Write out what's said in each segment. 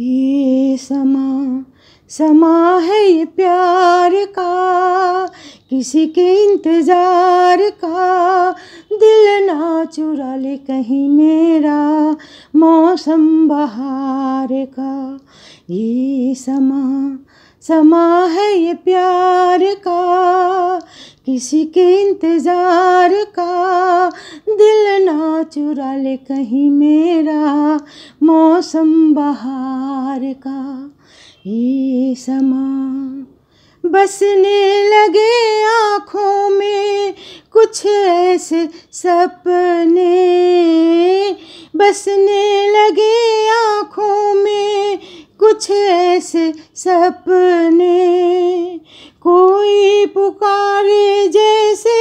ये समा समा है ये प्यार का किसी के इंतज़ार का दिल ना चुरा ले कहीं मेरा मौसम बहार का ये समा समा है ये प्यार का किसी के इंतज़ार का दिल ना चुरा ले कहीं मेरा मौसम बहार का ये समा बसने लगे आँखों में कुछ ऐसे सपने बसने कुछ ऐसे सपने कोई पुकारे जैसे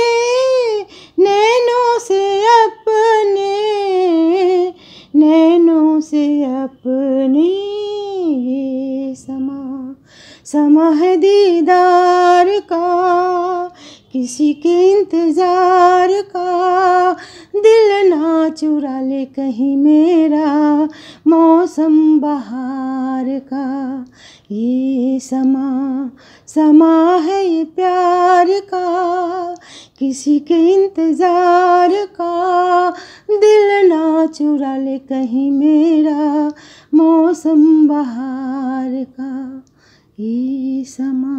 नैनों से अपने नैनों से अपने ये समा समा है दीदार का किसी के इंतज़ार का दिल ना चुरा ले कहीं मेरा मौसम बहार प्यार का ये समा समा है ये प्यार का किसी के इंतज़ार का दिल ना चुरा ले कहीं मेरा मौसम बहार का ये समा